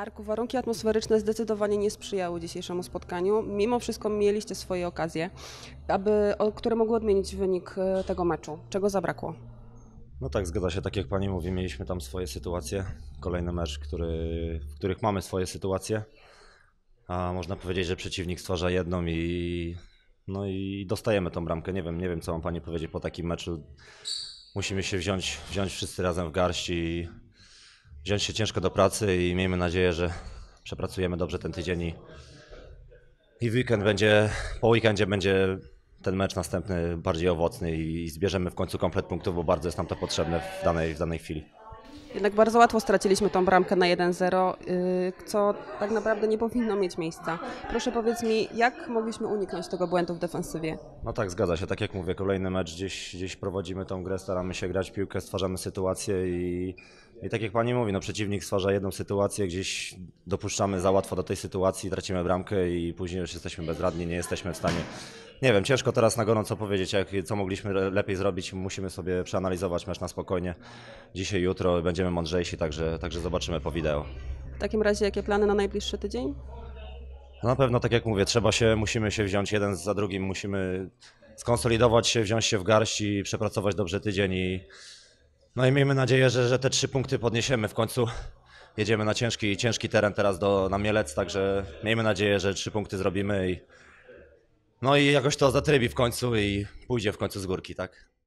Arku, warunki atmosferyczne zdecydowanie nie sprzyjały dzisiejszemu spotkaniu. Mimo wszystko mieliście swoje okazje, aby, które mogły odmienić wynik e, tego meczu. Czego zabrakło? No tak, zgadza się. Tak jak Pani mówi, mieliśmy tam swoje sytuacje. Kolejny mecz, który, w których mamy swoje sytuacje. A można powiedzieć, że przeciwnik stwarza jedną i, no i dostajemy tą bramkę. Nie wiem, nie wiem, co mam Pani powiedzieć po takim meczu. Musimy się wziąć, wziąć wszyscy razem w garści i wziąć się ciężko do pracy i miejmy nadzieję, że przepracujemy dobrze ten tydzień i, i weekend będzie, po weekendzie będzie ten mecz następny bardziej owocny i, i zbierzemy w końcu komplet punktów, bo bardzo jest nam to potrzebne w danej, w danej chwili. Jednak bardzo łatwo straciliśmy tą bramkę na 1-0, y, co tak naprawdę nie powinno mieć miejsca. Proszę powiedz mi, jak mogliśmy uniknąć tego błędu w defensywie? No tak, zgadza się. Tak jak mówię, kolejny mecz gdzieś, gdzieś prowadzimy tą grę, staramy się grać piłkę, stwarzamy sytuację i i tak jak pani mówi, no przeciwnik stwarza jedną sytuację, gdzieś dopuszczamy za łatwo do tej sytuacji, tracimy bramkę i później już jesteśmy bezradni, nie jesteśmy w stanie. Nie wiem, ciężko teraz na gorąco powiedzieć, jak, co mogliśmy lepiej zrobić. Musimy sobie przeanalizować mecz na spokojnie. Dzisiaj, jutro będziemy mądrzejsi, także, także zobaczymy po wideo. W takim razie jakie plany na najbliższy tydzień? No na pewno, tak jak mówię, trzeba się, musimy się wziąć jeden za drugim, musimy skonsolidować się, wziąć się w garść i przepracować dobrze tydzień i no i miejmy nadzieję, że, że te trzy punkty podniesiemy w końcu. Jedziemy na ciężki, ciężki teren teraz do, na Mielec, także miejmy nadzieję, że trzy punkty zrobimy i no i jakoś to zatrybi w końcu i pójdzie w końcu z górki, tak?